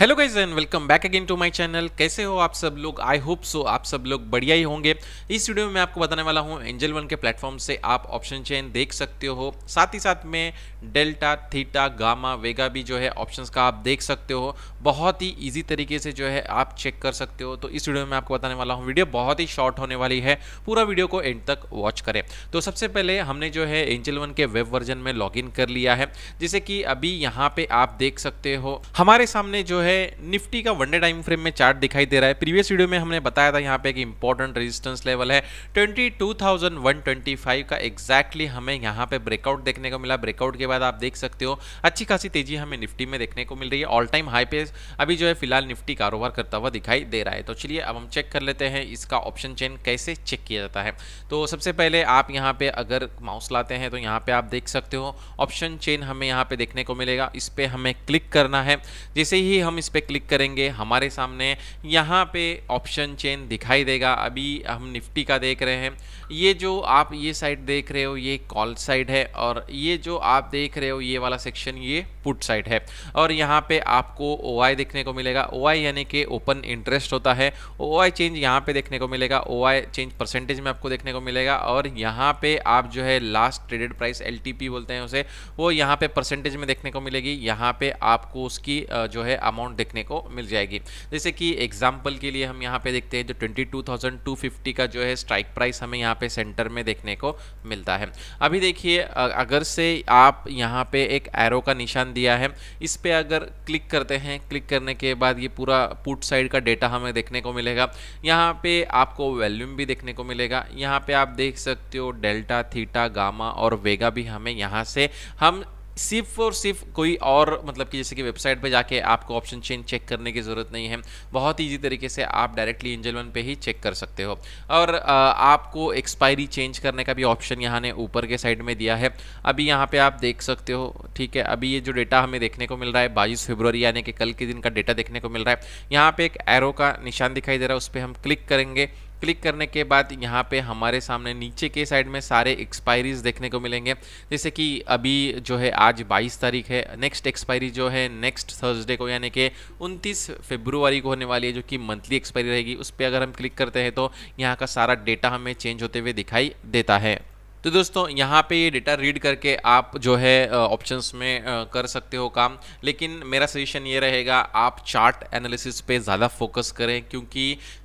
hello guys and welcome back again to my channel कैसे हो आप सब लोग आई होप सो आप सब लोग बढ़िया ही होंगे इस वीडियो में मैं आपको बताने वाला हूँ एंजल वन के प्लेटफॉर्म से आप ऑप्शन चेन देख सकते हो साथ ही साथ में डेल्टा थीटा गामा वेगा भी जो है ऑप्शंस का आप देख सकते हो बहुत ही ईजी तरीके से जो है आप चेक कर सकते हो तो इस वीडियो में आपको बताने वाला हूँ वीडियो बहुत ही शॉर्ट होने वाली है पूरा वीडियो को एंड तक वॉच करें तो सबसे पहले हमने जो है एंजल वन के वेब वर्जन में लॉग कर लिया है जैसे कि अभी यहाँ पे आप देख सकते हो हमारे सामने जो है है निफ्टी का वनडे टाइम फ्रेम में चार्ट दिखाई दे रहा है प्रीवियस वीडियो में हमने बताया था यहाँ पे एक इंपॉर्टेंट रेजिस्टेंस लेवल है 22,125 का एग्जैक्टली हमें यहाँ पे ब्रेकआउट देखने को मिला ब्रेकआउट के बाद आप देख सकते हो अच्छी खासी तेजी हमें निफ्टी में देखने को मिल रही है ऑल टाइम हाई पे अभी जो है फिलहाल निफ्टी कारोबार करता हुआ दिखाई दे रहा है तो चलिए अब हम चेक कर लेते हैं इसका ऑप्शन चेन कैसे चेक किया जाता है तो सबसे पहले आप यहाँ पे अगर माउस लाते हैं तो यहाँ पे आप देख सकते हो ऑप्शन चेन हमें यहाँ पे देखने को मिलेगा इस पर हमें क्लिक करना है जैसे ही हम इस पर क्लिक करेंगे हमारे सामने यहाँ पे ऑप्शन चेन दिखाई देगा अभी हम निफ्टी का देख रहे हैं ये जो आप ये साइड देख रहे हो ये कॉल साइड है और ये जो आप देख रहे हो ये वाला सेक्शन ये पुट साइड है और यहाँ पे आपको ओ देखने को मिलेगा ओ यानी कि ओपन इंटरेस्ट होता है ओ चेंज यहाँ पे देखने को मिलेगा ओ चेंज परसेंटेज में आपको देखने को मिलेगा और यहाँ पे आप जो है लास्ट ट्रेडेड प्राइस एल बोलते हैं उसे वो यहाँ पे परसेंटेज में देखने को मिलेगी यहाँ पे आपको उसकी जो है अमाउंट अमाउंट देखने को मिल जाएगी जैसे कि एग्जाम्पल के लिए हम यहाँ पे देखते हैं जो 22,250 का जो है स्ट्राइक प्राइस हमें यहाँ पे सेंटर में देखने को मिलता है अभी देखिए अगर से आप यहाँ पे एक एरो का निशान दिया है इस पर अगर क्लिक करते हैं क्लिक करने के बाद ये पूरा पुट साइड का डेटा हमें देखने को मिलेगा यहाँ पे आपको वैल्यूम भी देखने को मिलेगा यहाँ पे आप देख सकते हो डेल्टा थीटा गामा और वेगा भी हमें यहाँ से हम सिर्फ और सिर्फ कोई और मतलब कि जैसे कि वेबसाइट पे जाके आपको ऑप्शन चेंज चेक करने की ज़रूरत नहीं है बहुत ईजी तरीके से आप डायरेक्टली एंजल वन पे ही चेक कर सकते हो और आपको एक्सपायरी चेंज करने का भी ऑप्शन यहाँ ने ऊपर के साइड में दिया है अभी यहाँ पे आप देख सकते हो ठीक है अभी ये जो डेटा हमें देखने को मिल रहा है बाईस फेब्रवरी यानी कि कल के दिन का डेटा देखने को मिल रहा है यहाँ पे एक एरो का निशान दिखाई दे रहा है उस पर हम क्लिक करेंगे क्लिक करने के बाद यहाँ पे हमारे सामने नीचे के साइड में सारे एक्सपायरीज देखने को मिलेंगे जैसे कि अभी जो है आज 22 तारीख है नेक्स्ट एक्सपायरी जो है नेक्स्ट थर्सडे को यानी कि 29 फरवरी को होने वाली है जो कि मंथली एक्सपायरी रहेगी उस पर अगर हम क्लिक करते हैं तो यहाँ का सारा डेटा हमें चेंज होते हुए दिखाई देता है तो दोस्तों यहाँ पे ये डेटा रीड करके आप जो है ऑप्शंस में कर सकते हो काम लेकिन मेरा सजेशन ये रहेगा आप चार्ट एनालिसिस पे ज़्यादा फोकस करें क्योंकि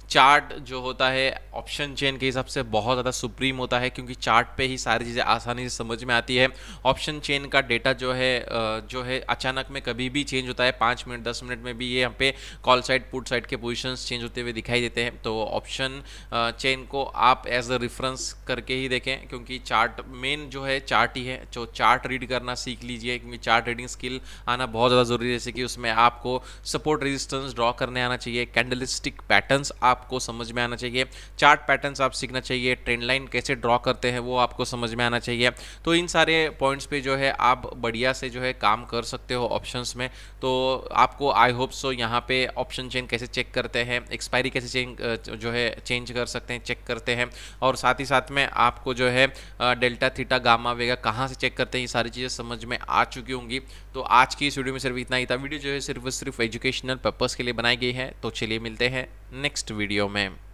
चार्ट जो होता है ऑप्शन चेन के हिसाब से बहुत ज़्यादा सुप्रीम होता है क्योंकि चार्ट पे ही सारी चीज़ें आसानी से समझ में आती है ऑप्शन चेन का डेटा जो है जो है अचानक में कभी भी चेंज होता है पाँच मिनट दस मिनट में भी ये यहाँ पे कॉल साइड पुट साइड के पोजिशंस चेंज होते हुए दिखाई देते हैं तो ऑप्शन चेन को आप एज अ रेफरेंस करके ही देखें क्योंकि चार्ट मेन जो है चार्ट ही है जो तो चार्ट रीड करना सीख लीजिए क्योंकि चार्ट रीडिंग स्किल आना बहुत ज़्यादा ज़रूरी है जैसे कि उसमें आपको सपोर्ट रेजिस्टेंस ड्रॉ करने आना चाहिए कैंडलिस्टिक पैटर्न्स आप आपको समझ में आना चाहिए चार्ट पैटर्न्स आप सीखना चाहिए ट्रेंड लाइन कैसे ड्रॉ करते हैं वो आपको समझ में आना चाहिए तो इन सारे पॉइंट्स पे जो है आप बढ़िया से जो है काम कर सकते हो ऑप्शंस में तो आपको आई होप सो यहाँ पे ऑप्शन चेंज कैसे चेक करते हैं एक्सपायरी कैसे चेंज जो है चेंज कर सकते हैं चेक करते हैं और साथ ही साथ में आपको जो है डेल्टा थीटा गामा वेगा कहाँ से चेक करते हैं ये सारी चीज़ें समझ में आ चुकी होंगी तो आज की इस वीडियो में सिर्फ इतना ही था वीडियो जो है सिर्फ सिर्फ एजुकेशनल पर्पज़ के लिए बनाई गई है तो चलिए मिलते हैं नेक्स्ट वीडियो वीडियो में